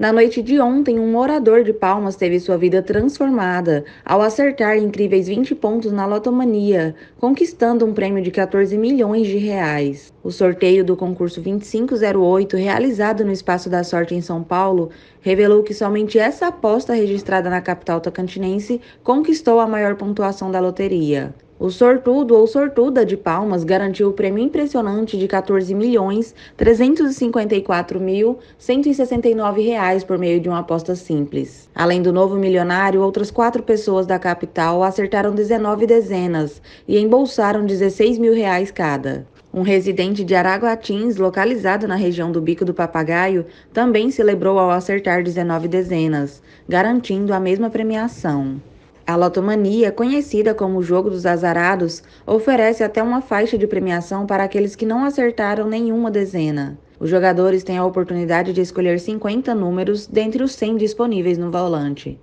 Na noite de ontem, um morador de Palmas teve sua vida transformada ao acertar incríveis 20 pontos na lotomania, conquistando um prêmio de 14 milhões de reais. O sorteio do concurso 2508, realizado no Espaço da Sorte em São Paulo, revelou que somente essa aposta registrada na capital tocantinense conquistou a maior pontuação da loteria. O sortudo ou sortuda de Palmas garantiu o prêmio impressionante de R$ 14.354.169 por meio de uma aposta simples. Além do novo milionário, outras quatro pessoas da capital acertaram 19 dezenas e embolsaram R$ 16 mil reais cada. Um residente de Araguatins, localizado na região do Bico do Papagaio, também celebrou ao acertar 19 dezenas, garantindo a mesma premiação. A lotomania, conhecida como o jogo dos azarados, oferece até uma faixa de premiação para aqueles que não acertaram nenhuma dezena. Os jogadores têm a oportunidade de escolher 50 números dentre os 100 disponíveis no volante.